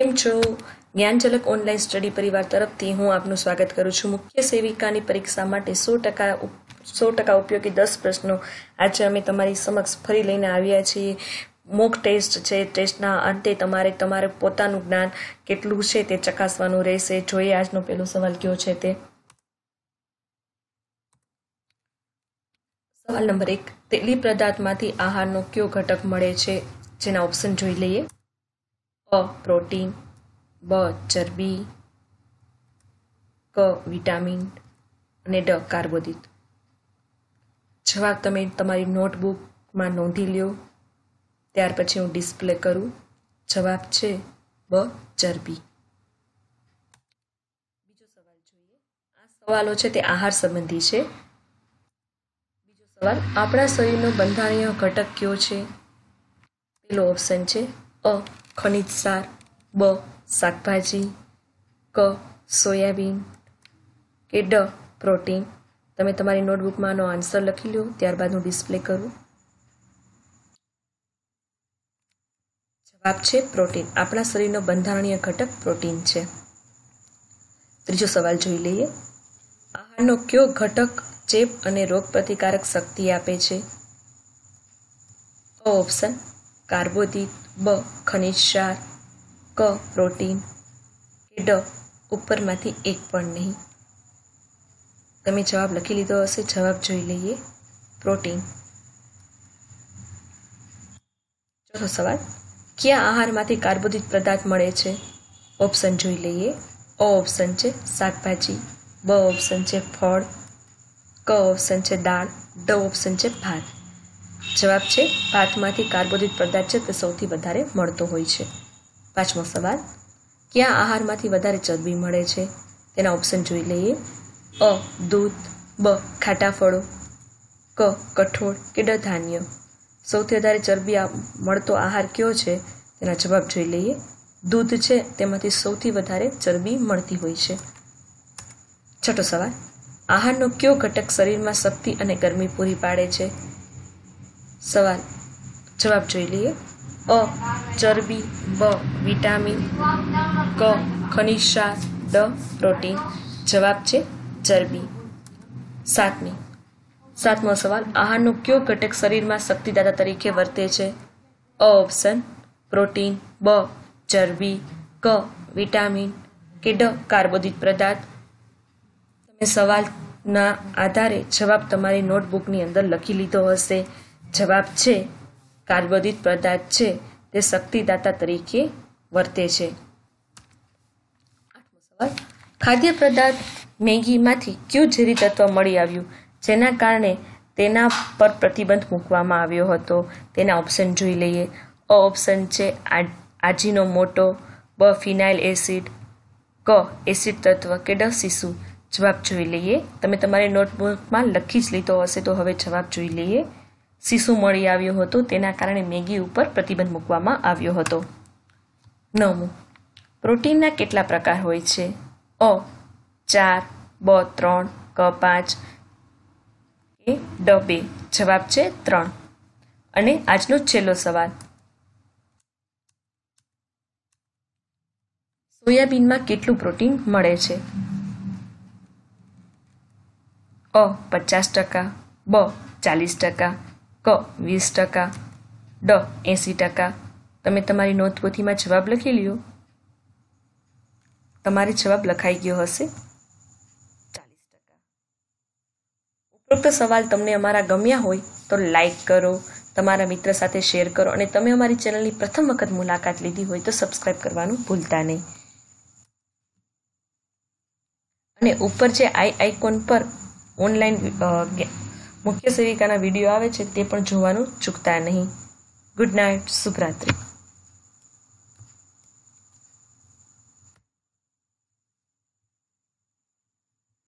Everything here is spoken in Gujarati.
કેમ છો જ્ઞાનજલક ઓનલાઈન સ્ટડી પરિવાર તરફથી હું આપનું સ્વાગત કરું છું મુખ્ય સેવિકાની પરીક્ષા માટે સો ટકા સો ટકા ઉપયોગી દસ પ્રશ્નો આજે અમે તમારી સમક્ષ ફરી લઈને આવ્યા છીએ મોક ટેસ્ટ છે ટેસ્ટના અંતે તમારે તમારે પોતાનું જ્ઞાન કેટલું છે તે ચકાસવાનું રહેશે જોઈએ આજનો પહેલો સવાલ કયો છે તે સવાલ નંબર એક તેલી પદાર્થમાંથી આહારનો કયો ઘટક મળે છે જેના ઓપ્શન જોઈ લઈએ અ પ્રોટીન બ ચરબી ક વિટામિન અને ડ કાર્બોદિત જવાબ તમે તમારી નોટબુકમાં નોંધી લ્યો ત્યાર પછી હું ડિસ્પ્લે કરું જવાબ છે બ ચરબી બીજો સવાલ જોઈએ આ સવાલો છે તે આહાર સંબંધી છે બીજો સવાલ આપણા શરીરનો બંધારણીય ઘટક કયો છે પેલો ઓપ્શન છે અ ખનિજ સાર બ શાકભાજી ક સોયાબીન કે ડ પ્રોટીન તમે તમારી નોટબુકમાં આનો આન્સર લખી લો ત્યારબાદ હું ડિસ્પ્લે કરું જવાબ છે પ્રોટીન આપણા શરીરનો બંધારણીય ઘટક પ્રોટીન છે ત્રીજો સવાલ જોઈ લઈએ આહારનો કયો ઘટક ચેપ અને રોગ પ્રતિકારક શક્તિ આપે છે ઓપ્શન કાર્બોદિત બ ખનિજ ક્ષાર ક પ્રોટીન ડ ઉપરમાંથી એક પણ નહીં તમે જવાબ લખી લીધો હશે જવાબ જોઈ લઈએ પ્રોટીન ચોથો સવાલ કયા આહારમાંથી કાર્બોદિત પદાર્થ મળે છે ઓપ્શન જોઈ લઈએ અ ઓપ્શન છે શાકભાજી બ ઓપ્શન છે ફળ ક ઓપ્શન છે દાળ ડ ઓપ્શન છે ભાત જવાબ છે ભાતમાંથી કાર્બોદિત પદાર્થ છે તે સૌથી વધારે મળતો હોય છે પાંચમો સવાલ ક્યાં આહારમાંથી વધારે ચરબી મળે છે તેના ઓપ્શન જોઈ લઈએ અ દૂધ બ ખાટા ફળો ક કઠોળ કે ડ ધાન્ય સૌથી વધારે ચરબી મળતો આહાર કયો છે તેના જવાબ જોઈ લઈએ દૂધ છે તેમાંથી સૌથી વધારે ચરબી મળતી હોય છે છઠ્ઠો સવાલ આહારનો કયો ઘટક શરીરમાં શક્તિ અને ગરમી પૂરી પાડે છે સવાલ જવાબ જોઈ લઈએ અ ચરબી બ વિટામિન ક ખનિજ શાક ડ પ્રોટીન જવાબ છે ચરબી સાતમી સાતમો સવાલ આહારનો કયો ઘટક શરીરમાં શક્તિદાતા તરીકે વર્તે છે અ ઓપ્શન પ્રોટીન બ ચરબી ક વિટામિન કે ડ કાર્બોદિત પદાર્થ તમે સવાલના આધારે જવાબ તમારી નોટબુકની અંદર લખી લીધો હશે જવાબ છે કાર્બોદિત પદાર્થ છે તે શક્તિદાતા તરીકે વર્તે છે ખાદ્ય પદાર્થ મેગીમાંથી કયું ઝેરી તત્વ મળી આવ્યું જેના કારણે તેના પર પ્રતિબંધ મૂકવામાં આવ્યો હતો તેના ઓપ્શન જોઈ લઈએ અ ઓપ્શન છે આજીનો મોટો બ ફિનાઇલ એસિડ ક એસિડ તત્વ કે ડ શિશુ જવાબ જોઈ લઈએ તમે તમારી નોટબુકમાં લખી જ લીધો હશે તો હવે જવાબ જોઈ લઈએ શિશુ મળી આવ્યો હતો તેના કારણે મેગી ઉપર પ્રતિબંધ મૂકવામાં આવ્યો હતો નવમું પ્રોટીનના કેટલા પ્રકાર હોય છે અ ચાર બ ત્રણ ક પાંચ એ ડ બે જવાબ છે ત્રણ અને આજનો છેલ્લો સવાલ સોયાબીનમાં કેટલું પ્રોટીન મળે છે અ પચાસ ટકા બ ચાલીસ ટકા ક વીસ ટકા ડ એંસી ટકા તમે તમારી નોંધપોથીમાં જવાબ લખી લ્યો તમારે જવાબ લખાઈ ગયો હશે ઉપરોક્ત સવાલ તમને અમારા ગમ્યા હોય તો લાઈક કરો તમારા મિત્ર સાથે શેર કરો અને તમે અમારી ચેનલની પ્રથમ વખત મુલાકાત લીધી હોય તો સબસ્ક્રાઈબ કરવાનું ભૂલતા નહીં અને ઉપર જે આઈ આઇકોન પર ઓનલાઈન મુખ્ય સેવિકાના વિડીયો આવે છે તે પણ જોવાનું ચૂકતા નહીં ગુડ નાઇટ શુભરાત્રી